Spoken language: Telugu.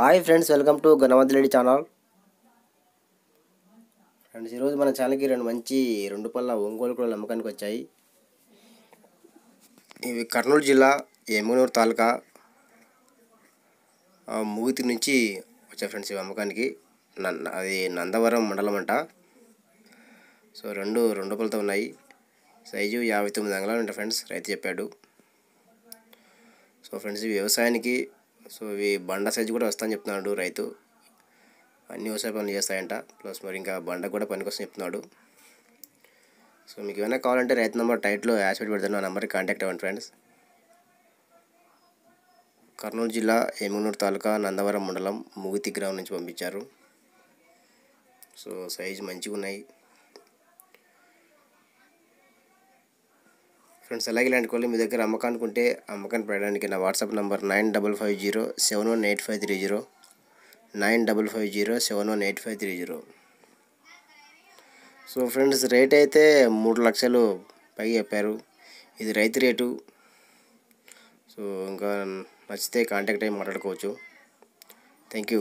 హాయ్ ఫ్రెండ్స్ వెల్కమ్ టు గణవద్లేడి ఛానల్ ఫ్రెండ్స్ ఈరోజు మన ఛానల్కి రెండు మంచి రెండు పళ్ళ ఒంగోలు కూడా అమ్మకానికి వచ్చాయి ఇవి కర్నూలు జిల్లా ఎమ్మునూరు తాలూకా మూగితి నుంచి వచ్చాయి ఫ్రెండ్స్ ఇవి అమ్మకానికి అది నందవరం మండలం అంట సో రెండు రెండు పళ్ళతో ఉన్నాయి సైజు యాభై తొమ్మిది అంగళాలు ఉంటాయి ఫ్రెండ్స్ రైతు చెప్పాడు సో ఫ్రెండ్స్ వ్యవసాయానికి సో ఇవి బండ సైజు కూడా వస్తాయని చెప్తున్నాడు రైతు అన్ని వ్యవసాయ పనులు చేస్తాయంట ప్లస్ మరి ఇంకా బండ కూడా పనికొస్తాం చెప్తున్నాడు సో మీకు ఏమైనా కావాలంటే రైతు నెంబర్ టైట్లో యాసిడ్ పెడతాను ఆ నెంబర్కి కాంటాక్ట్ అవ్వండి ఫ్రెండ్స్ కర్నూలు జిల్లా ఏమనూరు తాలూకా నందవరం మండలం ముగితి గ్రామం నుంచి పంపించారు సో సైజ్ మంచిగా ఉన్నాయి ఫ్రెండ్స్ అలాగే ఇలాంటి కోళ్ళు మీ దగ్గర అమ్మకానికి ఉంటే అమ్మకాన్ని పెట్టడానికి నా WhatsApp number nine double five zero seven one eight five three zero nine double five zero seven one eight five three zero so friends rate అయితే మూడు లక్షలు పైగా చెప్పారు ఇది రైతు రేటు సో ఇంకా నచ్చితే కాంటాక్ట్ అయ్యి మాట్లాడుకోవచ్చు థ్యాంక్ యూ